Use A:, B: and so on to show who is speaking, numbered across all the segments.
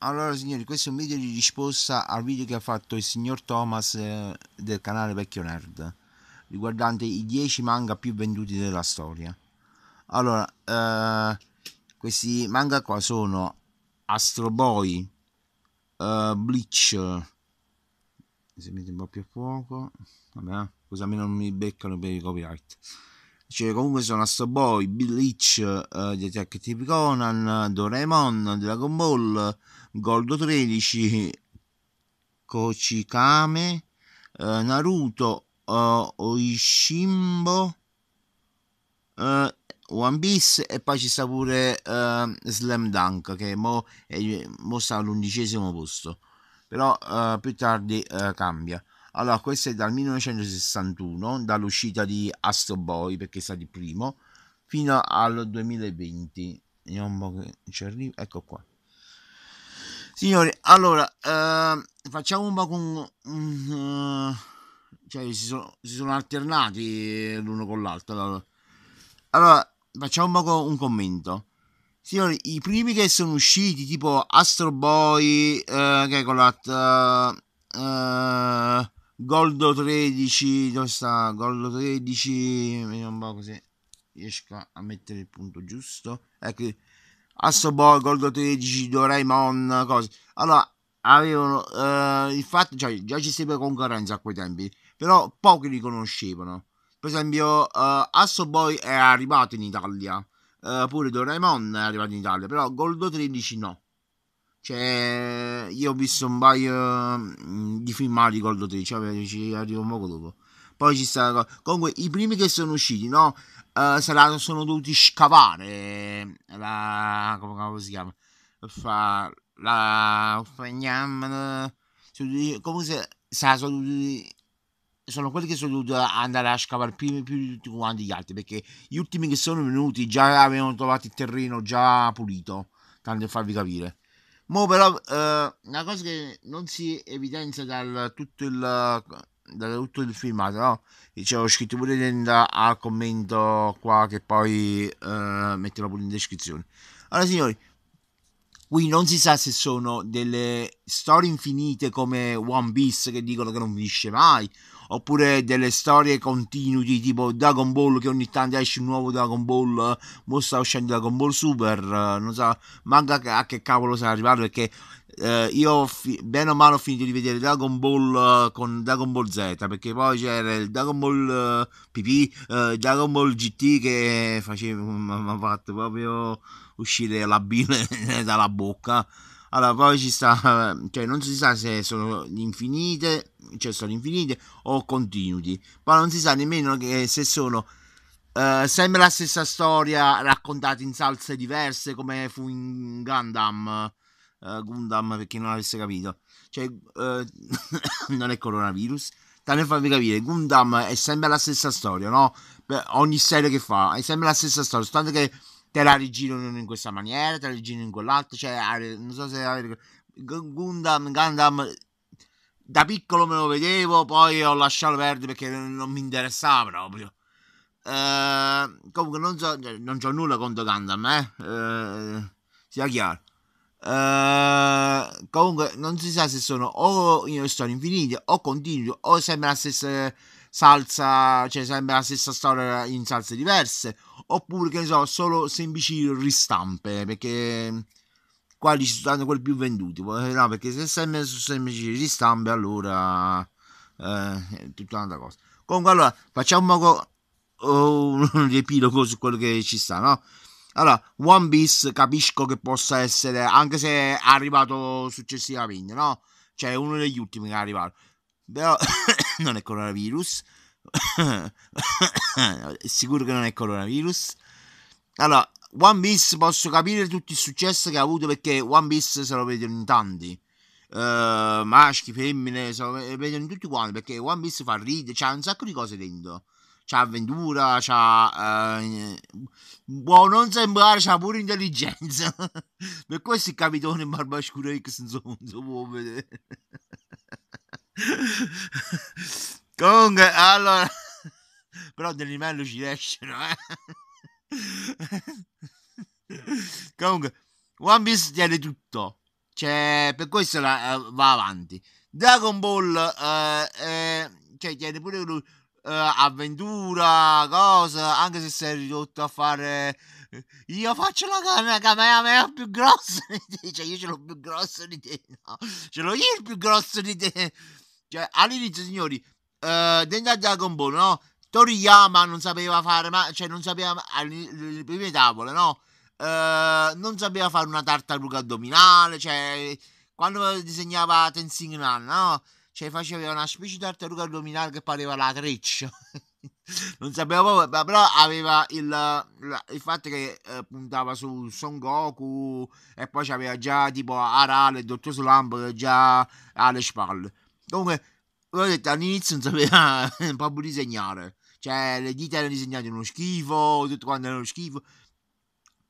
A: Allora signori, questo è un video di risposta al video che ha fatto il signor Thomas eh, del canale Vecchio Nerd riguardante i 10 manga più venduti della storia. Allora, eh, questi manga qua sono Astro Boy, eh, Bleach, se mette un po' più a fuoco, vabbè, eh, così non mi beccano per i copyright. Cioè, comunque sono Astro Astroboy, Bleach, uh, eh, gli Detective Conan, Doraemon, Dragon Ball, Goldo 13, Kochikame, uh, Naruto, uh, Oishimbo, uh, One Piece e poi ci sta pure Slam Dunk che mo, è, mo sta all'undicesimo posto però più tardi cambia allora, questo è dal 1961, dall'uscita di Astro Boy, perché è stato il primo, fino al 2020. Vediamo che ci arrivo. Ecco qua. Signori, allora, eh, facciamo un po' con... Eh, cioè, si sono, si sono alternati l'uno con l'altro. Allora. allora, facciamo un po' un commento. Signori, i primi che sono usciti, tipo Astro Boy, eh, Gekolat, eh, eh Goldo 13, dove sta Goldo 13? Vediamo un po' così riesco a mettere il punto giusto. Ecco, Assobol, Goldo 13, Doraemon, cose. Allora, avevano eh, il fatto, cioè, già ci stava concorrenza a quei tempi, però pochi li conoscevano. Per esempio, eh, Assoboy è arrivato in Italia, eh, pure Doraemon è arrivato in Italia, però Goldo 13 no. Cioè, io ho visto un paio mm, di filmati, ricordo te, cioè, ci arrivo un poco dopo. Poi ci sta. Comunque, i primi che sono usciti, no? Uh, eh, saranno, sono dovuti scavare eh, la. come, come si chiama? Fa, la. la come se. Sa, sono, sono quelli che sono dovuti andare a scavare prima più di tutti quanti gli altri perché gli ultimi che sono venuti già avevano trovato il terreno già pulito tanto per farvi capire Mo però eh, una cosa che non si evidenzia dal tutto il, da tutto il filmato, no? Dicevo, ho scritto pure dentro al commento qua che poi eh, metterò pure in descrizione. Allora signori, qui non si sa se sono delle storie infinite come One Piece che dicono che non finisce mai oppure delle storie continue tipo Dragon Ball che ogni tanto esce un nuovo Dragon Ball, eh, mo sta uscendo Dragon Ball Super, eh, non so, manca a che cavolo sarà arrivato perché eh, io fi- bene o male ho finito di vedere Dragon Ball eh, con Dragon Ball Z perché poi c'era il Dragon Ball eh, PP, eh, Dragon Ball GT che mi ha fatto proprio uscire la bile dalla bocca. Allora, poi ci sta, cioè non si sa se sono infinite, cioè sono infinite o continui, ma non si sa nemmeno che, se sono eh, sempre la stessa storia raccontata in salse diverse come fu in Gundam, eh, Gundam per chi non avesse capito, cioè eh, non è coronavirus, tanto per farvi capire, Gundam è sempre la stessa storia, no? Per ogni serie che fa è sempre la stessa storia, soltanto che te la rigirano in questa maniera, te la rigirano in quell'altra, cioè, non so se Gundam, Gundam, da piccolo me lo vedevo, poi ho lasciato perdere perché non mi interessava proprio. Uh, comunque non so, cioè, non c'ho nulla contro Gundam, eh? Uh, sia chiaro. Uh, comunque non si sa se sono o in storia infinita o continuo o sempre la stessa salsa, cioè sempre la stessa storia in salse diverse, oppure che ne so, solo semplici ristampe, perché quali ci sono quelli più venduti, eh, no, perché se sempre su semplici ristampe allora eh, è tutta un'altra cosa. Comunque allora, facciamo un po' oh, un riepilogo su quello che ci sta, no? Allora, One Piece capisco che possa essere, anche se è arrivato successivamente, no? Cioè, uno degli ultimi che è arrivato. Però non è coronavirus. sicuro che non è coronavirus. Allora, One Piece posso capire tutto il successo che ha avuto perché One Piece se lo vedono in tanti. Uh, maschi, femmine, se lo vedono in tutti quanti perché One Piece fa ridere, c'ha un sacco di cose dentro. C'ha avventura, c'ha... Uh, può non sembrare, c'ha pure intelligenza. per questo il capitone Barbascura X non so, non so può vedere. Comunque, allora, però del livello ci riescono, eh. Comunque, One Piece tiene tutto. Cioè, per questo la, uh, va avanti. Dragon Ball, uh, eh, cioè, tiene pure lui. Uh, avventura, cosa, anche se sei ridotto a fare io faccio la canna è più grossa di te, cioè io ce l'ho più grosso di te, no, ce l'ho io il più grosso di te, cioè, all'inizio, signori, eh, dentro a Dragon Ball, no? Toriyama non sapeva fare, ma cioè non sapeva alle prime tavole, no? Eh, non sapeva fare una tartaruga addominale, cioè quando disegnava Tenzing Nan, no? Cioè faceva una specie di tartaruga addominale che pareva la treccia. non sapeva proprio, però aveva il, il fatto che eh, puntava su Son Goku e poi c'aveva già tipo Arale, il dottor Slump già alle spalle. Comunque, l'ho detto all'inizio non sapeva proprio disegnare. Cioè, le dita erano disegnate uno schifo, tutto quanto era uno schifo.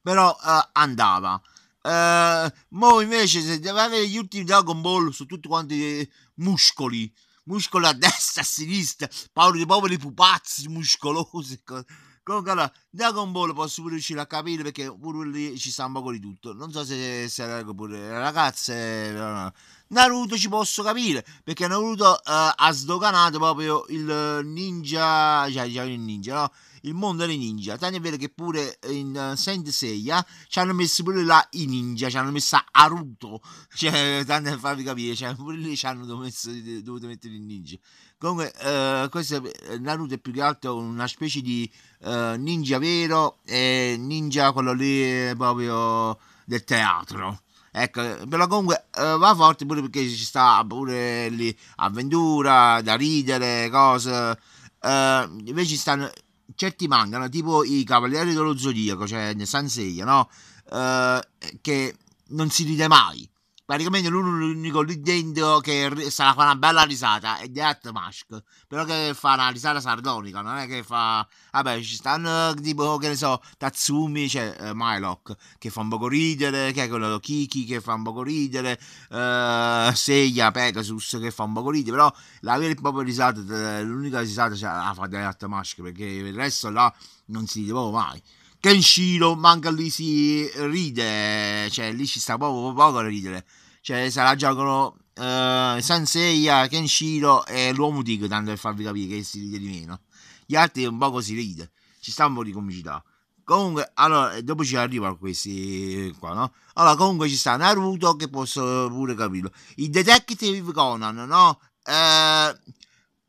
A: Però eh, andava. Eh, mo invece, se deve avere gli ultimi Dragon Ball su tutti quanti eh, muscoli. Muscoli a destra, a sinistra, paolo di poveri pupazzi muscolosi. Comunque allora, Dragon Ball posso pure riuscire a capire perché pure lì ci sta un po' di tutto. Non so se, se pure le ragazze... No, no. Naruto ci posso capire perché Naruto eh, ha sdoganato proprio il ninja, cioè diciamo il ninja, no? Il mondo dei ninja. Tanto è vero che pure in uh, Saint Seiya ci hanno messo pure là i ninja, ci hanno messo Aruto, cioè, tanto per farvi capire, cioè, pure lì ci hanno messo, dovuto mettere i ninja. Comunque, eh, questo, eh, Naruto è più che altro una specie di eh, ninja vero e ninja quello lì proprio del teatro. Ecco, però comunque eh, va forte pure perché ci sta pure lì avventura, da ridere, cose. Eh, invece ci stanno certi mangano, tipo i Cavalieri dello Zodiaco, cioè Sansei, no? Eh, che non si ride mai praticamente lui è l'unico lì dentro che sarà fa una bella risata è Death Mask però che fa una risata sardonica non è che fa vabbè ci stanno tipo che ne so Tatsumi cioè eh, Mylock che fa un poco ridere che è quello Kiki che fa un poco ridere eh, Seiya Pegasus che fa un poco ridere però la vera e propria risata eh, l'unica risata cioè, la fa Death Mask perché il resto là non si ride proprio mai Kenshiro manca lì si ride, cioè lì ci sta proprio poco a ridere cioè sarà Giacomo eh, Sanseia, Kenshiro e l'uomo Tig tanto per farvi capire che si ride di meno gli altri un po' così ride ci sta un po' di comicità comunque allora dopo ci arrivano questi eh, qua no allora comunque ci sta Naruto che posso pure capirlo il detective Conan no eh,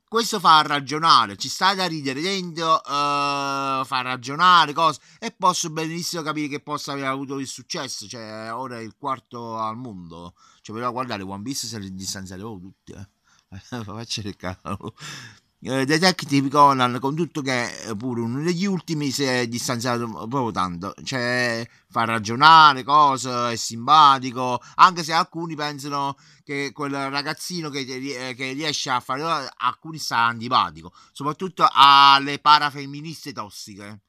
A: questo fa ragionare, ci sta da ridere dentro, uh, fa ragionare cose e posso benissimo capire che possa aver avuto il successo, cioè ora è il quarto al mondo, cioè però guardate One Piece se li distanziate tutti, eh. faccio il cavolo. Eh, Detective Conan con tutto che è eh, pure uno degli ultimi si è distanziato proprio tanto cioè fa ragionare cose è simpatico anche se alcuni pensano che quel ragazzino che, eh, che riesce a fare alcuni sta antipatico soprattutto alle parafemministe tossiche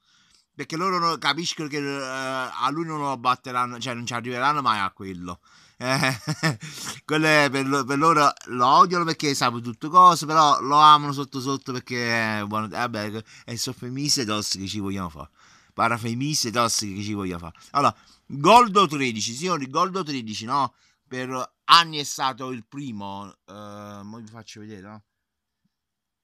A: perché loro capiscono che eh, a lui non lo batteranno cioè non ci arriveranno mai a quello eh, quello è per, lo, per, loro lo odiano perché sanno tutte cose, però lo amano sotto sotto perché eh, buono, vabbè, è soffemise tossiche ci vogliono fare. Parafemise tossiche che ci vogliono fare. Allora, Goldo 13, signori, Goldo 13, no? Per anni è stato il primo, eh, vi faccio vedere, no?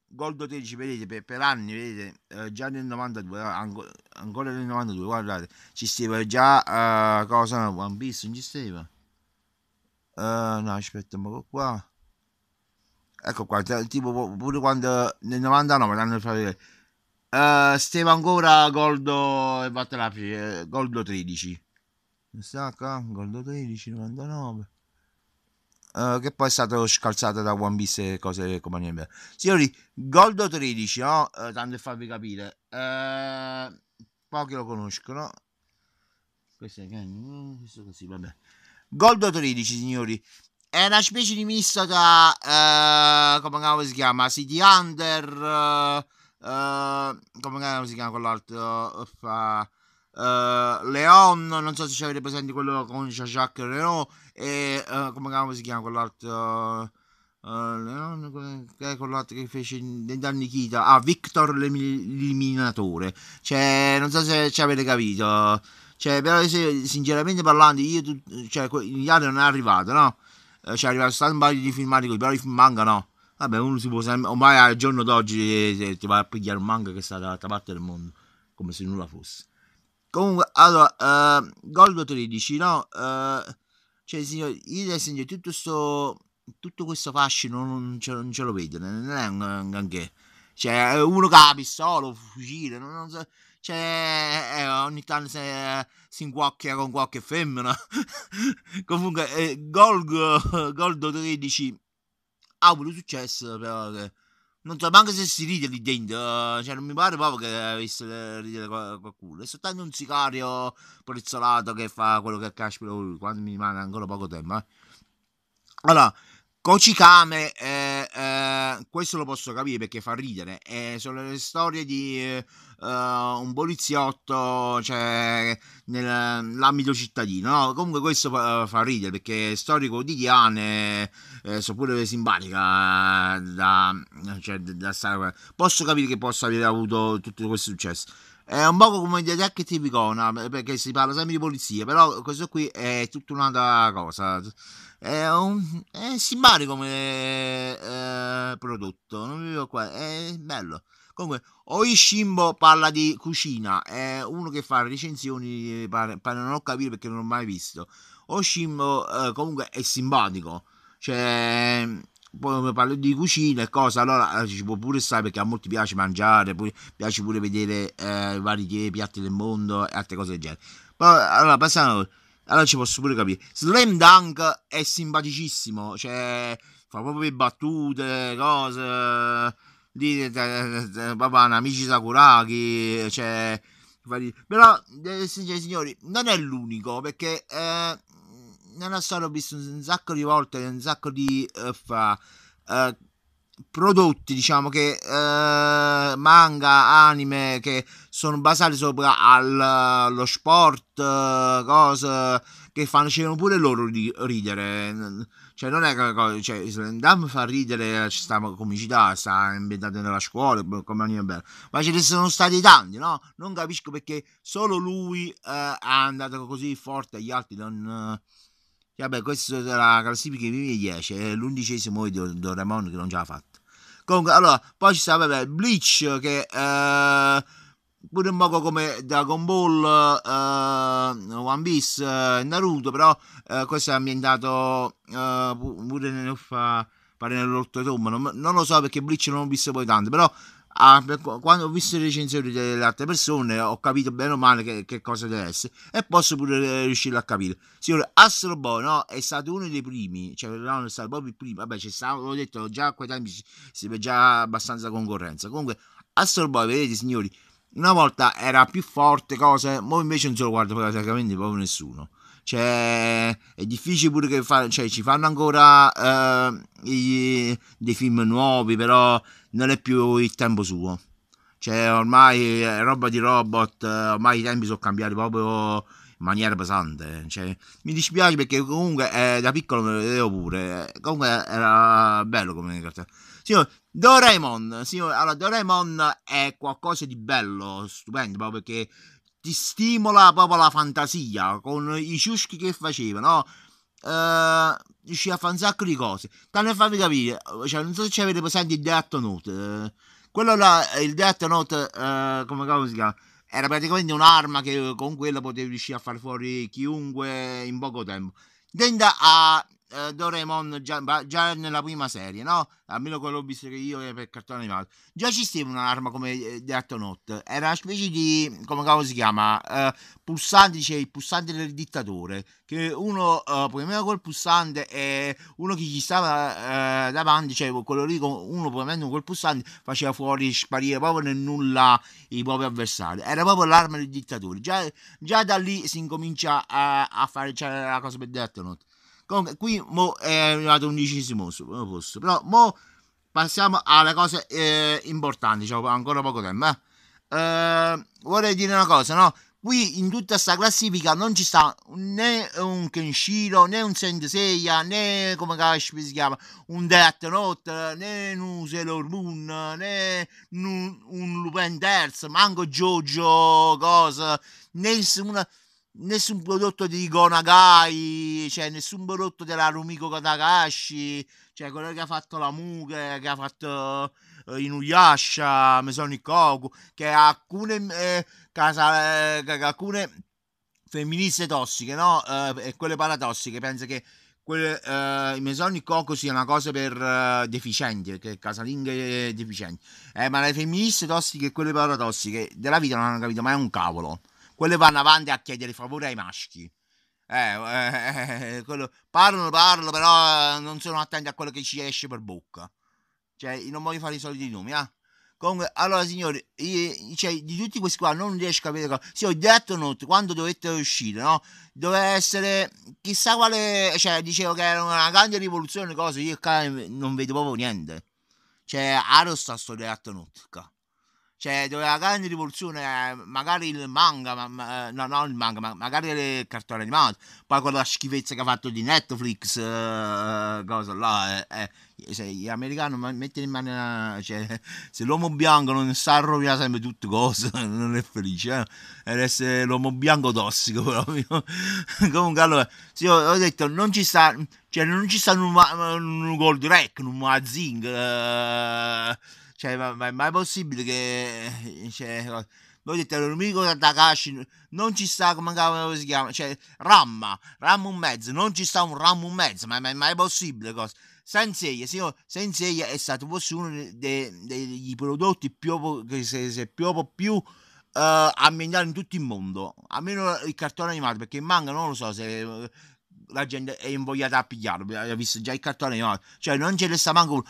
A: Goldo 13, vedete, per, per anni, vedete, eh, già nel 92, eh, ancora nel 92, guardate, ci stava già, eh, cosa, One Piece, non ci stava Uh, no, aspetta, ma qua. Ecco qua, cioè, tipo pure quando nel 99 l'hanno fatto Uh, eh, Steva ancora Goldo e Battelapri, eh, Goldo 13. Sta qua, Goldo 13, 99. Uh, che poi è stato scalzato da One Piece e cose come niente. Signori, Goldo 13, no? Uh, tanto per farvi capire. Uh, pochi lo conoscono. Questo è questo così, vabbè. Gol 13, signori. È una specie di misto tra, eh, come si chiama, City Under, eh, eh come si chiama quell'altro, uh, Leon, non so se ci avete presente quello con Jacques Renault, e uh, come si chiama quell'altro... Uh, Leon, che è quell'altro che fece da Nikita, ah, Victor l'eliminatore, cioè, non so se ci avete capito, cioè, però se, sinceramente parlando, io cioè, gli altri non è arrivato, no? Eh, cioè, è arrivato stato un paio di filmati così, però i manga no. Vabbè, uno si può sempre. Ormai al giorno d'oggi eh, ti vai a pigliare un manga che sta dall'altra parte del mondo, come se nulla fosse. Comunque, allora, uh, Goldo 13, no? Uh, cioè, signor, io adesso tutto sto. Tutto questo fascino non ce, non ce lo vedo, non è un, un granché. Cioè, uno che ha la pistola, un fucile, non, non so. Cioè, eh, eh, ogni tanto se, si inguacchia con qualche femmina. Comunque, eh, Golgo, 13 ha avuto successo, però... Eh, non so neanche se si ride lì dentro, eh, cioè non mi pare proprio che avesse ridere qualcuno, è soltanto un sicario prezzolato che fa quello che caspita quando mi rimane ancora poco tempo. Eh. Allora, Cocicame, eh, eh, questo lo posso capire perché fa ridere, eh, sono le storie di eh, eh, un poliziotto cioè, nell'ambito cittadino, no? comunque questo fa, eh, fa ridere perché storie quotidiane sono pure simpatiche da, cioè, da stare. Posso capire che possa aver avuto tutto questo successo. È un po' come gli attacchi tipicona, perché si parla sempre di polizia, però questo qui è tutta un'altra cosa. È, un, è simpatico come eh, prodotto, non vedo qua, è bello. Comunque, Oishimbo parla di cucina, è uno che fa recensioni, pare, pare non ho capito perché non l'ho mai visto. Oishimbo eh, comunque è simpatico, cioè poi parlo di cucina e cose, allora eh, ci può pure stare perché a molti piace mangiare, pure, piace pure vedere eh, vari piatti del mondo e altre cose del genere. Poi, allora, passiamo, allora ci posso pure capire. Slam Dunk è simpaticissimo, cioè fa proprio le battute, cose, lì, papà, amici Sakuraki, cioè... Però, eh, signori, signori, non è l'unico perché eh, nella storia ho visto un sacco di volte, un sacco di uh, eh, fa, uh, prodotti, diciamo che uh, manga, anime che sono basati sopra allo sport, cose che facevano pure loro ri- ridere. Cioè, non è che cosa, cioè, Slam fa ridere, ci sta comicità, sta inventata nella scuola, boh, come ogni bello. Ma ce ne sono stati tanti, no? Non capisco perché solo lui eh, è andato così forte, gli altri non. Eh, Vabbè, questa è la classifica dei primi 10, è l'undicesimo di Doraemon che non ce l'ha fatta. Comunque, allora, poi ci sta vabbè, Bleach che eh, pure un poco come Dragon Ball, eh, One Piece, eh, Naruto, però eh, questo è ambientato eh, pure nel fa pare nell'oltretomba, non, non lo so perché Bleach non ho visto poi tanto, però Ah, a, quando ho visto le recensioni delle altre persone ho capito bene o male che, che cosa deve essere e posso pure eh, riuscire a capire signore Astro Boy no, è stato uno dei primi cioè no, è stato proprio il primo vabbè c'è stato l'ho detto già a quei tempi c'era già abbastanza concorrenza comunque Astro Boy vedete signori una volta era più forte cose mo invece non se lo guarda praticamente proprio nessuno cioè, è difficile pure che fa, cioè, ci fanno ancora eh, i, dei film nuovi, però non è più il tempo suo. Cioè, ormai è roba di robot, ormai i tempi sono cambiati proprio in maniera pesante. Cioè, mi dispiace perché comunque eh, da piccolo me lo vedevo pure. Comunque era bello come cartone. Signor, Doraemon, signor, allora Doraemon è qualcosa di bello, stupendo, proprio perché ti stimola proprio la fantasia con i ciuschi che facevano. No? Uh, ci fa un sacco di cose. Tanto per farvi capire, cioè, non so se avete presente il Death Note. Uh, quello là, il Death Note, uh, come si chiama? Era praticamente un'arma che con quella potevi riuscire a far fuori chiunque in poco tempo. Tende a eh, Doraemon già, già, nella prima serie, no? Almeno quello ho visto che io eh, per cartone animato. Già esisteva un'arma come eh, The Artonaut. Era una specie di. come cavolo si chiama? Eh, pulsante, dice il pulsante del dittatore. Che uno eh, premeva col pulsante e uno che gli stava eh, davanti, cioè quello lì, uno premendo col pulsante, faceva fuori, sparire proprio nel nulla i propri avversari. Era proprio l'arma del dittatore. Già, già da lì si incomincia a, a fare cioè, la cosa per The Note. Comunque, qui è arrivato undicesimo eh, posto. Però, mo passiamo alle cose eh, importanti. Diciamo, ancora poco tempo. Eh. Eh, vorrei dire una cosa, no? Qui in tutta questa classifica non ci sta né un Kenshiro, né un Senseiya, né come si chiama, un Death Note, né un Sailor Moon, né un, un Lupin Terz, manco Jojo, cosa, nessuna nessun prodotto di Gonagai, cioè nessun prodotto della Rumiko Katakashi, cioè quello che ha fatto la Muge, che ha fatto eh, Inuyasha, Mesonic Koku, che alcune eh, eh, alcune femministe tossiche, no? Eh, e quelle paratossiche, pensa che quelle, uh, Mesonic Coco sia una cosa per uh, deficienti, perché casalinghe deficienti. Eh, ma le femministe tossiche e quelle paratossiche della vita non hanno capito mai un cavolo quelle vanno avanti a chiedere favore ai maschi. Eh, eh, eh, quello, parlano, parlano, però eh, non sono attenti a quello che ci esce per bocca. Cioè, non voglio fare i soliti nomi, eh. Comunque, allora signori, io, cioè, di tutti questi qua non riesco a capire. cosa. Sì, ho detto Note quando dovette uscire, no? Doveva essere chissà quale. Cioè, dicevo che era una grande rivoluzione, cose. Io qua non vedo proprio niente. Cioè, aro sta storia di Note qua. Cioè, doveva dare in rivoluzione eh, magari il manga, ma, ma, eh, no, non il manga, ma magari il cartone animato. Poi con la schifezza che ha fatto di Netflix, eh, cosa là. Eh, eh, cioè, gli americani mettono in mano. Eh, cioè, se l'uomo bianco non sa rovinare sempre tutte cose, non è felice. Eh? Ed essere l'uomo bianco tossico, proprio. Comunque, allora, sì, ho, detto, non ci sta. Cioè, non ci sta un, un, gold rack direct, un mazzing. Eh, cioè, ma, ma è mai possibile che... Eh, cioè, l'ho detto, l'unico Takashi non ci sta, come si chiama? Cioè, Ramma, Ramma un mezzo, non ci sta un Ramma un mezzo, ma, ma, ma è mai possibile cosa? Sensei, Sensei è stato forse uno dei, dei prodotti più, che se, se più, più Uh, eh, ambientale in tutto il mondo. Almeno il cartone animato, perché il manga non lo so se eh, la gente è invogliata a pigliarlo. Ha visto già il cartone animato. Cioè, non ce ne sta manco uno.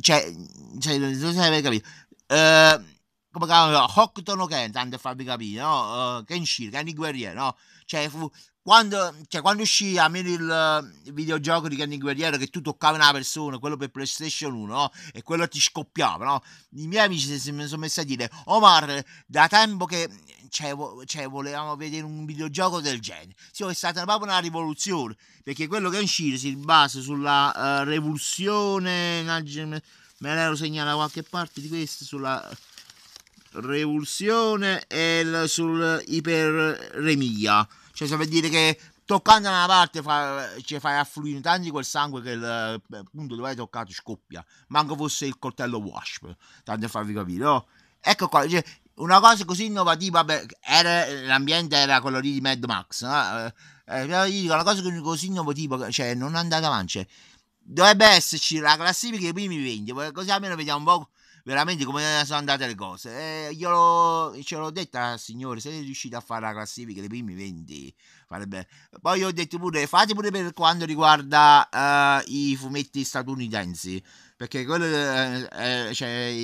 A: Cioè, cioè non se avete capito. Uh, come cavolo, Hokuto no Ken, tanto farvi capire, no? Uh, eh, Kenshiro, Kenny Guerriero, no? Cioè, fu, quando, cioè, quando uscì a meno il videogioco di Candy Guerriero che tu toccavi una persona, quello per PlayStation 1, no? E quello ti scoppiava, no? I miei amici si mi sono messi a dire, Omar, da tempo che cioè, cioè, volevamo vedere un videogioco del genere. Sì, è stata proprio una rivoluzione, perché quello che è uscito si basa sulla uh, rivoluzione... Me l'ero segnata da qualche parte di questo, sulla revoluzione e sul iperremia cioè, se per dire che toccando una parte fa, cioè, fai affluire tanto quel sangue che il eh, punto dove hai toccato scoppia. Manco fosse il coltello wasp, tanto per farvi capire. Oh. Ecco qua, cioè, una cosa così innovativa, beh, era, l'ambiente era quello lì di Mad Max, no? eh, eh dico, una cosa così innovativa, cioè non è andata avanti, cioè, dovrebbe esserci la classifica dei primi 20, così almeno vediamo un po' veramente come sono andate le cose. Eh, glielo, ce l'ho detta, signore, se riuscite a fare la classifica dei primi 20, farebbe... Poi ho detto pure, fate pure per quanto riguarda uh, i fumetti statunitensi, perché quello, uh, eh, cioè,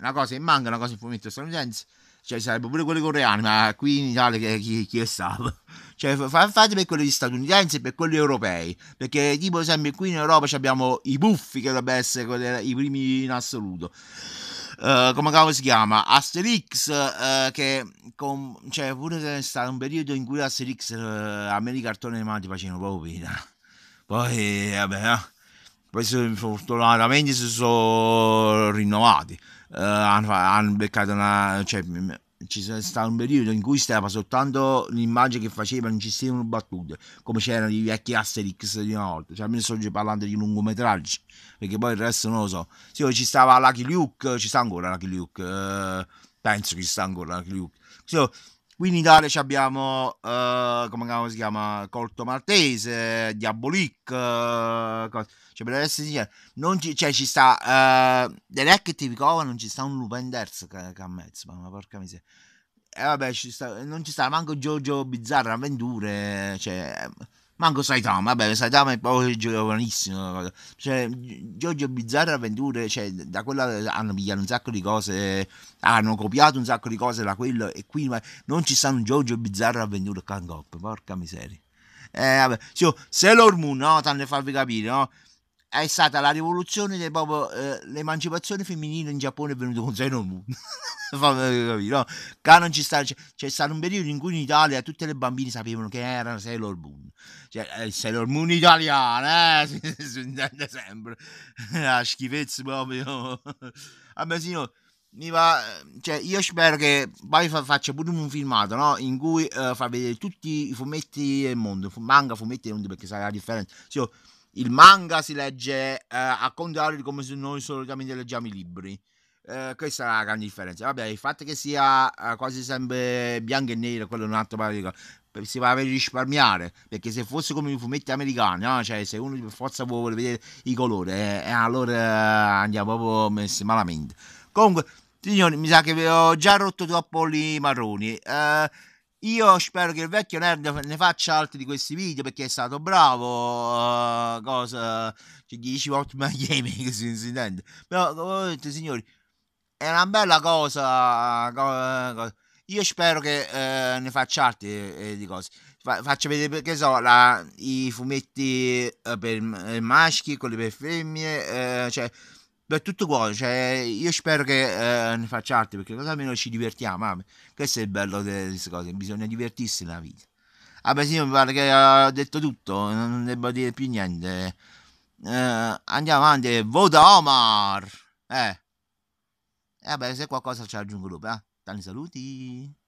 A: una cosa che manca, una cosa in fumetti statunitensi cioè sarebbe pure quelli coreani, ma qui in Italia chi, chi è stato? Cioè fate per quelli statunitensi e per quelli europei, perché tipo sempre qui in Europa abbiamo i buffi che dovrebbero essere i primi in assoluto. Uh, come cavolo si chiama Asterix uh, che con, cioè pure c'è stato un periodo in cui Asterix uh, a me i cartoni animati facevano proprio pena poi vabbè eh. poi fortunatamente si sono rinnovati eh, hanno, hanno beccato una... Cioè, ci è stato un periodo in cui stava soltanto l'immagine che faceva, non ci stavano battute, come c'erano i vecchi Asterix di una volta. Cioè, almeno sto parlando di lungometraggi, perché poi il resto non lo so. Sì, ci stava Lucky Luke, ci sta ancora Lucky Luke, eh, penso che ci sta ancora Lucky Luke. Sì, oh, qui in Italia ci abbiamo, eh, come si chiama, Colto Maltese, Diabolic, eh, cioè, per essere sincero, cioè, non ci, cioè, ci sta. Uh, eh, Derek ti ricova, non ci sta un Lupin Ders che, che a mezzo, ma porca miseria. E vabbè, ci sta, non ci sta manco Giorgio Bizzarre Avventure, cioè. Manco Saitama, vabbè, Saitama è poi giovanissimo. Cioè, Giorgio Bizzarre Avventure, cioè, da quella hanno pigliato un sacco di cose, hanno copiato un sacco di cose da quello e qui ma non ci sta un Giorgio Bizzarre Avventure Kangop, porca miseria. Eh, vabbè, cioè, Sailor Moon, no? Tanto farvi capire, no? è stata la rivoluzione del popolo, eh, l'emancipazione femminile in Giappone è venuta con sé Moon eh, capire, no? ci sta, c'è, c'è, stato un periodo in cui in Italia tutte le bambine sapevano che erano Sailor Moon, cioè Sailor Moon italiana, eh? si, si intende sempre, la schifezza proprio, vabbè signor mi va, cioè io spero che poi faccia pure un filmato no? in cui uh, fa vedere tutti i fumetti del mondo, manga, fumetti del mondo perché sarà la differenza. Signor, il manga si legge eh, a contrario di come se noi solitamente leggiamo i libri. Eh, questa è la grande differenza. Vabbè, il fatto che sia eh, quasi sempre bianco e nero, quello è un altro paradiso. Si va a risparmiare perché se fosse come i fumetti americani, no? cioè, se uno per forza vuole vedere i colori, eh, eh, allora eh, andiamo proprio messi malamente. Comunque, signori, mi sa che vi ho già rotto troppo i marroni. Eh, io spero che il vecchio nerd ne faccia altri di questi video perché è stato bravo. Eh, cosa? Cioè, 10 volte meglio gaming, si, intende. Però, uh, signori, è una bella cosa. Eh, io spero che eh, ne faccia altri di cose. faccio vedere, che so, la, i fumetti per maschi, quelli per femmine, cioè per tutto qua, cioè, io spero che eh, ne facciate perché cosa almeno ci divertiamo. Ah, questo è il bello delle, queste cose, bisogna divertirsi nella vita. Vabbè, ah, sì, mi pare che ho detto tutto, non devo dire più niente. Eh, andiamo avanti, vota Omar! Eh. E eh, vabbè, se qualcosa ci aggiungo dopo, eh. Tanti saluti!